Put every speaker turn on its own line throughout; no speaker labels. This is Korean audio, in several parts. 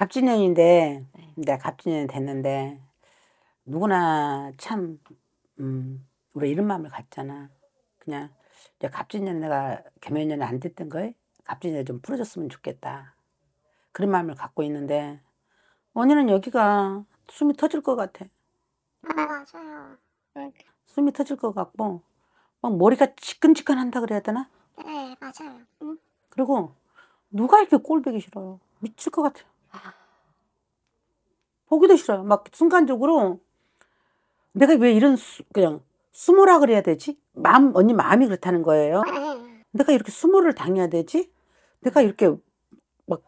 갑진년인데 네. 네 갑진년 됐는데 누구나 참 음, 우리 이런 마음을 갖잖아. 그냥 이제 갑진년 내가 개면년 안 됐던 거에 갑진년 좀풀어졌으면 좋겠다. 그런 마음을 갖고 있는데 언니는 여기가 숨이 터질 것 같아. 아, 맞아요. 네. 숨이 터질 것 같고 막 머리가 지끈지끈한다 그래야 되나? 네 맞아요. 응. 그리고 누가 이렇게 꼴 보기 싫어요. 미칠 것 같아. 보기도 싫어요. 막 순간적으로 내가 왜 이런 수, 그냥 수모라 그래야 되지? 마음 언니 마음이 그렇다는 거예요. 내가 이렇게 수모를 당해야 되지? 내가 이렇게 막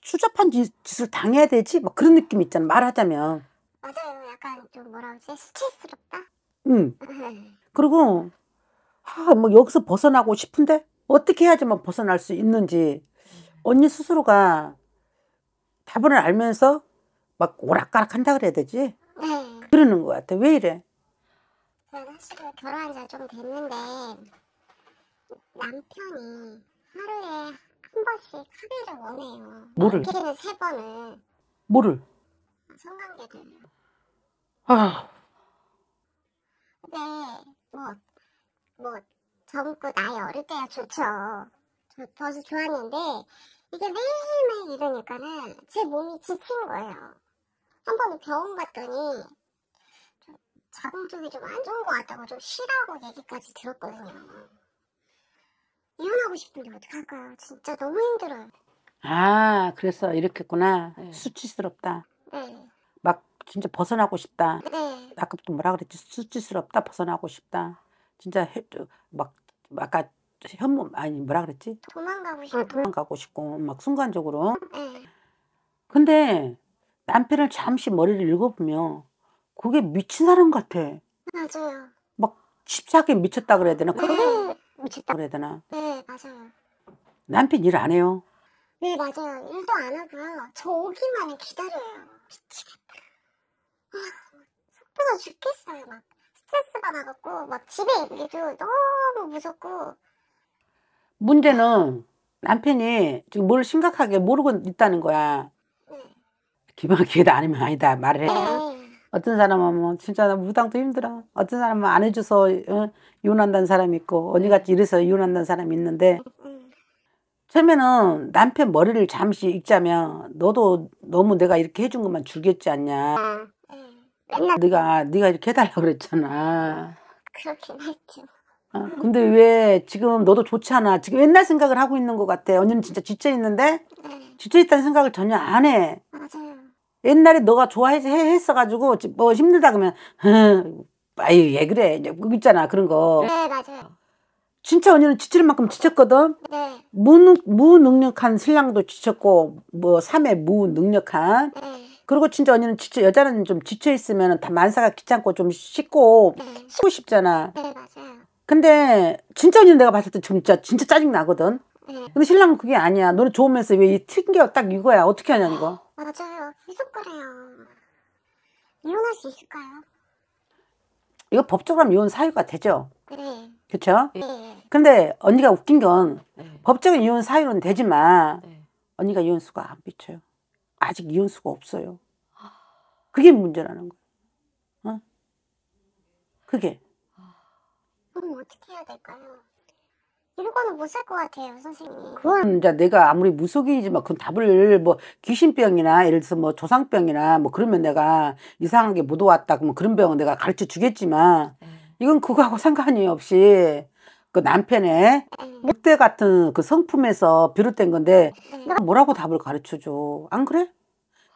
추잡한 짓, 을 당해야 되지? 막 그런 느낌 있잖아. 말하자면. 맞아요. 약간 좀 뭐라 그러지? 수치스럽다. 응. 그리고 아, 뭐 여기서 벗어나고 싶은데 어떻게 해야지만 벗어날 수 있는지 언니 스스로가 답을 알면서 막 오락가락 한다 그래야 되지? 네. 그러는 것 같아. 왜 이래? 제가 사실 결혼한 지 좀 됐는데 남편이 하루에 한 번씩 하기를 원해요. 뭐를? 길이는 세 번을. 뭐를? 성관계를. 아. 근데 뭐뭐 뭐, 젊고 나이 어릴 때야 좋죠. 저, 저도 좋았는데 이게 매일매일 이러니까는 제 몸이 지친 거예요. 한 번은 병원 갔더니 좀 자궁 쪽이 좀 안 좋은 것 같다고 좀 쉬라고 얘기까지 들었거든요. 이혼하고 싶은데 어떡할까요? 진짜 너무 힘들어요. 아, 그래서 이렇게구나. 네. 수치스럽다. 네. 막 진짜 벗어나고 싶다. 네. 아까부터 뭐라 그랬지? 수치스럽다, 벗어나고 싶다. 진짜 해, 막, 아까 현무 아니 뭐라 그랬지? 도망가고 싶고 아, 도망가고 싶고 막 순간적으로 네. 근데 남편을 잠시 머리를 읽어보면 그게 미친 사람 같아 맞아요 막 집착에 미쳤다 그래야 되나? 네. 미쳤다 그래야 되나? 네 맞아요 남편 일 안 해요? 네 맞아요 일도 안 하고요 저 오기만을 기다려요 미치겠다 아, 속도가 죽겠어요 막 스트레스 받아갖고 막 집에 있기도 너무 무섭고 문제는 남편이 지금 뭘 심각하게 모르고 있다는 거야. 기막히게 아니면 아니다 말을 해. 어떤 사람은 뭐 진짜 무당도 힘들어. 어떤 사람은 안 해줘서 어, 이혼한다는 사람이 있고 언니같이 이래서 이혼한다는 사람이 있는데 처음에는 남편 머리를 잠시 익자면 너도 너무 내가 이렇게 해준 것만 줄겠지 않냐. 네가 네가 이렇게 해달라 그랬잖아. 그렇긴 했죠. 어, 근데 왜 지금 너도 좋잖아. 지금 옛날 생각을 하고 있는 것 같아. 언니는 진짜 지쳐 있는데 네. 지쳐 있다는 생각을 전혀 안 해. 맞아요. 옛날에 너가 좋아해서 했어가지고 뭐 힘들다 그러면 아유 얘 그래 뭐 있잖아 그런 거. 네 맞아요. 진짜 언니는 지칠 만큼 지쳤거든. 네. 무능, 무능력한 신랑도 지쳤고 뭐 삶에 무능력한. 네. 그리고 진짜 언니는 지쳐 여자는 좀 지쳐 있으면 다 만사가 귀찮고 좀 쉽고 네. 쉬고 싶잖아. 네 맞아요. 근데 진짜는 내가 봤을 때 진짜 진짜 짜증 나거든. 네. 근데 신랑은 그게 아니야. 너는 좋으면서 왜 이 튕겨 딱 이거야. 어떻게 하냐 이거. 맞아요. 계속 그래요. 이혼할 수 있을까요? 이거 법적으로 하면 이혼 사유가 되죠. 네. 그쵸? 네. 근데 언니가 웃긴 건 네. 법적인 이혼 사유는 되지만 네. 언니가 이혼수가 안 비쳐요. 아직 이혼수가 없어요. 그게 문제라는 거예요. 어? 그게. 그럼 어떻게 해야 될까요? 이거는 못 살 것 같아요, 선생님. 그건 이제 내가 아무리 무속이지만 그 답을 뭐 귀신병이나 예를 들어서 뭐 조상병이나 뭐 그러면 내가 이상하게 못 왔다 그러면 그런 병은 내가 가르쳐 주겠지만 네. 이건 그거하고 상관이 없이 그 남편의 네. 늑대 같은 그 성품에서 비롯된 건데 네. 뭐라고 답을 가르쳐 줘. 안 그래?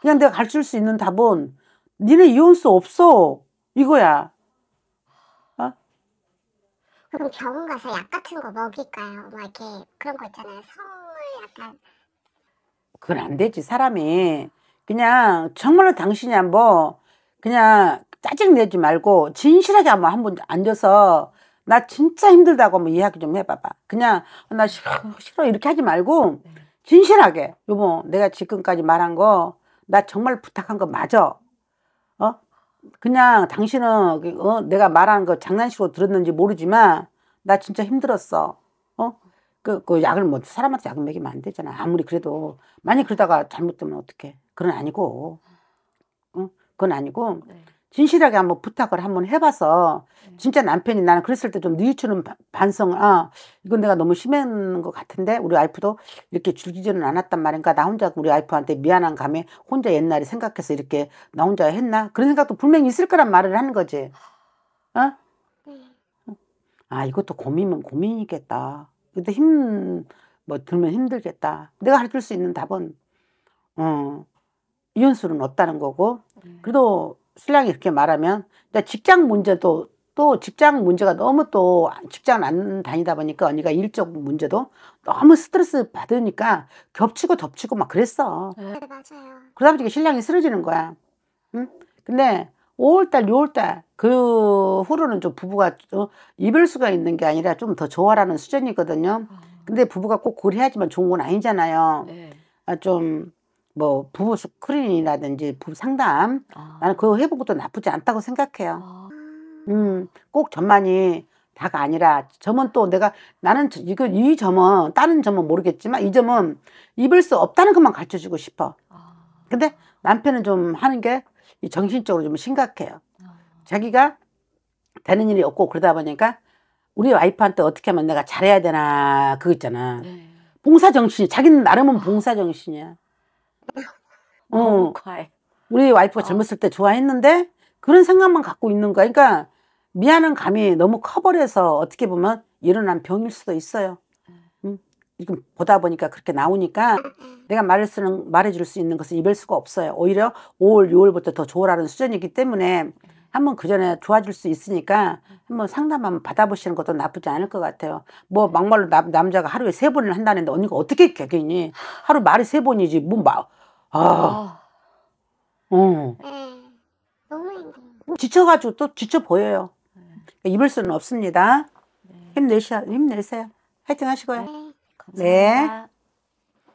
그냥 내가 가르칠 수 있는 답은 니네 이혼 수 없어. 이거야. 그럼 병원 가서 약 같은 거 먹일까요? 막 이렇게 그런 거 있잖아요. 성을 약간 그건 안 되지 사람이 그냥 정말로 당신이 한번 그냥 짜증 내지 말고 진실하게 한번 한 번 앉아서 나 진짜 힘들다고 뭐 이야기 좀 해봐봐. 그냥 나 싫어, 싫어 이렇게 하지 말고 네. 진실하게 여보 내가 지금까지 말한 거 나 정말 부탁한 거 맞아. 그냥 당신은 어? 내가 말하는 거 장난식으로 들었는지 모르지만 나 진짜 힘들었어. 어? 그, 그 약을 뭐 사람한테 약을 먹이면 안 되잖아. 아무리 그래도 만약 그러다가 잘못되면 어떡해. 그건 아니고. 어? 그건 아니고. 네. 진실하게 한번 부탁을 한번 해봐서 네. 진짜 남편이 나는 그랬을 때좀 뉘우치는 반성을 아 이건 내가 너무 심한 것 같은데 우리 와이프도 이렇게 즐기지는 않았단 말인가 나 혼자 우리 와이프한테 미안한 감에 혼자 옛날에 생각해서 이렇게 나 혼자 했나 그런 생각도 분명히 있을 거란 말을 하는 거지 어? 네. 아 이것도 고민은 고민이겠다 근데 힘 뭐 들면 힘들겠다 내가 해줄 수 있는 답은 어 이혼수는 없다는 거고 네. 그래도 신랑이 그렇게 말하면 근데 그러니까 직장 문제도 또 직장 문제가 너무 또직장안 다니다 보니까 언니가 일적 문제도 너무 스트레스 받으니까 겹치고 덮치고 막 그랬어. 네, 네 맞아요. 그러다 보니까 신랑이 쓰러지는 거야. 응? 근데 5월달, 6월달 그 후로는 좀 부부가 좀 이별수가 있는 게 아니라 좀 더좋아라는 수준이거든요. 아. 근데 부부가 꼭그해야지만 좋은 건 아니잖아요. 네. 아, 좀뭐 부부 스크린이라든지 부부 상담 아. 나는 그거 해본 것도 나쁘지 않다고 생각해요. 아. 음꼭 점만이 다가 아니라 점은 또 내가 나는 이거 이 점은 다른 점은 모르겠지만 이 점은 입을 수 없다는 것만 가르쳐 주고 싶어. 아. 근데 남편은 좀 하는 게 정신적으로 좀 심각해요. 아. 자기가 되는 일이 없고 그러다 보니까 우리 와이프한테 어떻게 하면 내가 잘해야 되나 그거 있잖아. 네. 봉사 정신이 자기는 나름은 아. 봉사 정신이야. 어. 과해. 우리 와이프가 어. 젊었을 때 좋아했는데 그런 생각만 갖고 있는 거야. 그러니까 미안한 감이 너무 커버려서 어떻게 보면 일어난 병일 수도 있어요. 음. 지금 보다 보니까 그렇게 나오니까 내가 말을 쓰는 말해줄 수 있는 것은 입을 수가 없어요. 오히려 5월, 6월부터 더 좋으라는 수준이기 때문에 한번 그 전에 좋아질 수 있으니까 한번 상담 한번 받아보시는 것도 나쁘지 않을 것 같아요. 뭐 막말로 남, 남자가 하루에 세 번을 한다는데 언니가 어떻게 개개니 하루 말이 세 번이지 뭐 아. 어. 음. 네. 너무 힘들어. 지쳐가지고 또 지쳐 보여요. 그 입을 수는 없습니다. 네. 힘내셔, 힘내세요. 화이팅 하시고요. 네. 감사합니다.